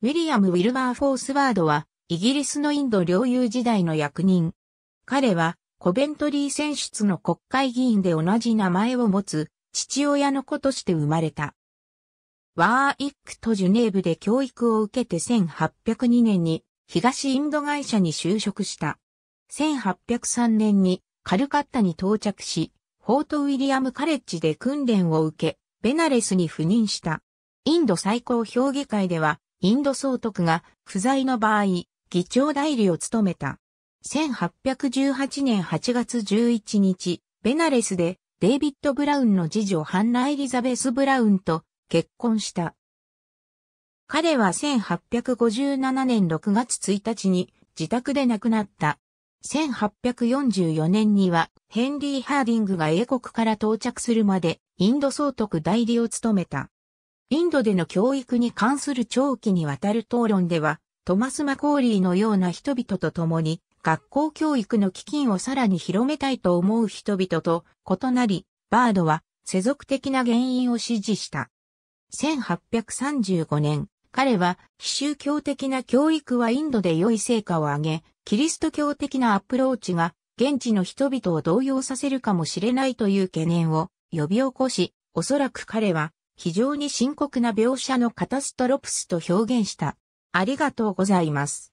ウィリアム・ウィルバー・フォースワードは、イギリスのインド領有時代の役人。彼は、コベントリー選出の国会議員で同じ名前を持つ、父親の子として生まれた。ワーイックとジュネーブで教育を受けて1802年に東インド会社に就職した。1803年にカルカッタに到着し、フォートウィリアムカレッジで訓練を受け、ベナレスに赴任した。インド最高評議会ではインド総督が不在の場合、議長代理を務めた。1818年8月11日、ベナレスでデイビッド・ブラウンの次女ハンナ・エリザベス・ブラウンと結婚した。彼は1857年6月1日に自宅で亡くなった。1844年にはヘンリー・ハーディングが英国から到着するまでインド総督代理を務めた。インドでの教育に関する長期にわたる討論では、トマス・マコーリーのような人々と共に、学校教育の基金をさらに広めたいと思う人々と異なり、バードは世俗的な原因を支持した。1835年、彼は、非宗教的な教育はインドで良い成果を上げ、キリスト教的なアプローチが、現地の人々を動揺させるかもしれないという懸念を呼び起こし、おそらく彼は、非常に深刻な描写のカタストロプスと表現した。ありがとうございます。